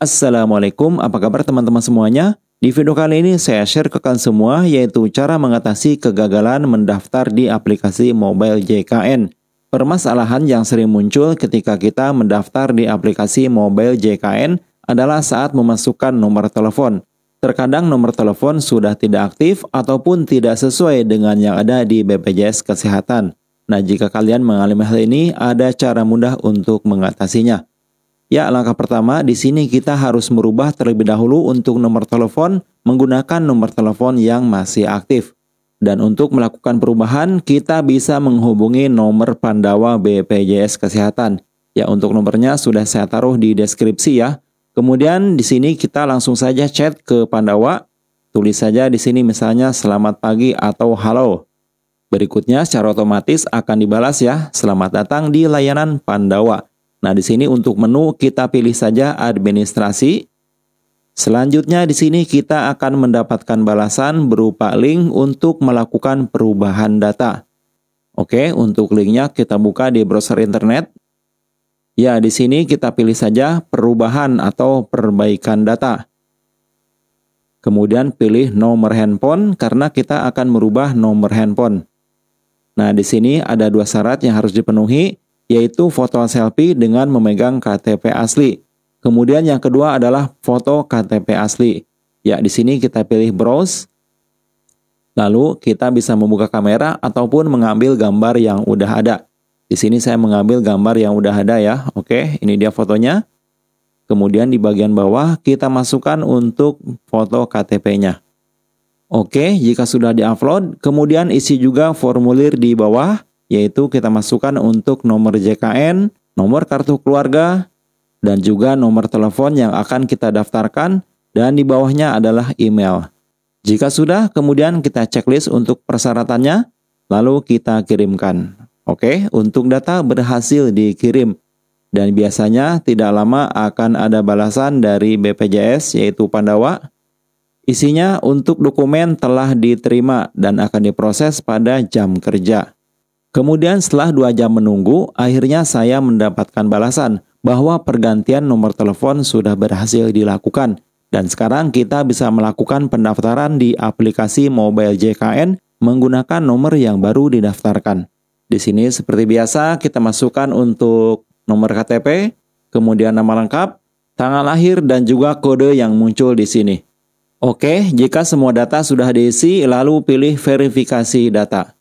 Assalamualaikum, apa kabar teman-teman semuanya? Di video kali ini saya share ke kalian semua yaitu cara mengatasi kegagalan mendaftar di aplikasi mobile JKN. Permasalahan yang sering muncul ketika kita mendaftar di aplikasi mobile JKN adalah saat memasukkan nomor telepon. Terkadang nomor telepon sudah tidak aktif ataupun tidak sesuai dengan yang ada di BPJS Kesehatan. Nah, jika kalian mengalami hal ini, ada cara mudah untuk mengatasinya. Ya, langkah pertama di sini kita harus merubah terlebih dahulu untuk nomor telepon menggunakan nomor telepon yang masih aktif. Dan untuk melakukan perubahan, kita bisa menghubungi nomor Pandawa BPJS Kesehatan. Ya, untuk nomornya sudah saya taruh di deskripsi ya. Kemudian di sini kita langsung saja chat ke Pandawa. Tulis saja di sini misalnya selamat pagi atau halo. Berikutnya secara otomatis akan dibalas ya. Selamat datang di layanan Pandawa. Nah, di sini untuk menu kita pilih saja administrasi. Selanjutnya di sini kita akan mendapatkan balasan berupa link untuk melakukan perubahan data. Oke, untuk linknya kita buka di browser internet. Ya, di sini kita pilih saja perubahan atau perbaikan data. Kemudian pilih nomor handphone karena kita akan merubah nomor handphone. Nah, di sini ada dua syarat yang harus dipenuhi yaitu foto selfie dengan memegang KTP asli. Kemudian yang kedua adalah foto KTP asli. Ya, di sini kita pilih browse. Lalu kita bisa membuka kamera ataupun mengambil gambar yang udah ada. Di sini saya mengambil gambar yang udah ada ya. Oke, ini dia fotonya. Kemudian di bagian bawah kita masukkan untuk foto KTP-nya. Oke, jika sudah di upload, kemudian isi juga formulir di bawah yaitu kita masukkan untuk nomor JKN, nomor kartu keluarga, dan juga nomor telepon yang akan kita daftarkan dan di bawahnya adalah email. Jika sudah, kemudian kita checklist untuk persyaratannya, lalu kita kirimkan. Oke, untuk data berhasil dikirim dan biasanya tidak lama akan ada balasan dari BPJS yaitu Pandawa. Isinya untuk dokumen telah diterima dan akan diproses pada jam kerja. Kemudian setelah dua jam menunggu, akhirnya saya mendapatkan balasan bahwa pergantian nomor telepon sudah berhasil dilakukan. Dan sekarang kita bisa melakukan pendaftaran di aplikasi mobile JKN menggunakan nomor yang baru didaftarkan. Di sini seperti biasa kita masukkan untuk nomor KTP, kemudian nama lengkap, tanggal lahir dan juga kode yang muncul di sini. Oke, jika semua data sudah diisi, lalu pilih verifikasi data.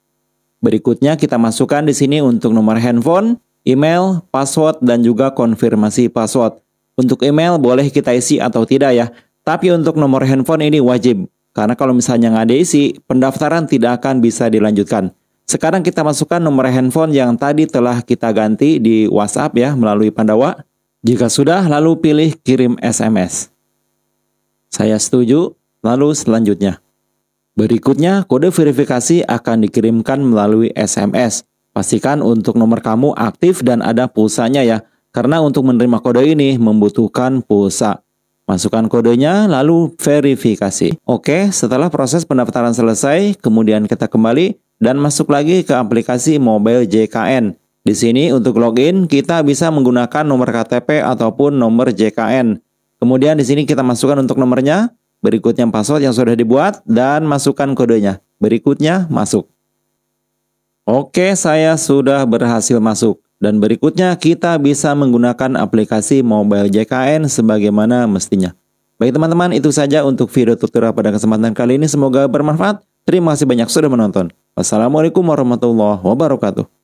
Berikutnya kita masukkan di sini untuk nomor handphone, email, password, dan juga konfirmasi password. Untuk email boleh kita isi atau tidak ya, tapi untuk nomor handphone ini wajib. Karena kalau misalnya nggak ada isi, pendaftaran tidak akan bisa dilanjutkan. Sekarang kita masukkan nomor handphone yang tadi telah kita ganti di WhatsApp ya melalui Pandawa. Jika sudah, lalu pilih kirim SMS. Saya setuju, lalu selanjutnya. Berikutnya, kode verifikasi akan dikirimkan melalui SMS. Pastikan untuk nomor kamu aktif dan ada pulsanya ya, karena untuk menerima kode ini membutuhkan pulsa. Masukkan kodenya, lalu verifikasi. Oke, setelah proses pendaftaran selesai, kemudian kita kembali dan masuk lagi ke aplikasi mobile JKN. Di sini untuk login, kita bisa menggunakan nomor KTP ataupun nomor JKN. Kemudian di sini kita masukkan untuk nomornya, Berikutnya password yang sudah dibuat dan masukkan kodenya. Berikutnya masuk. Oke, saya sudah berhasil masuk. Dan berikutnya kita bisa menggunakan aplikasi Mobile JKN sebagaimana mestinya. Baik teman-teman, itu saja untuk video tutorial pada kesempatan kali ini. Semoga bermanfaat. Terima kasih banyak sudah menonton. Wassalamualaikum warahmatullahi wabarakatuh.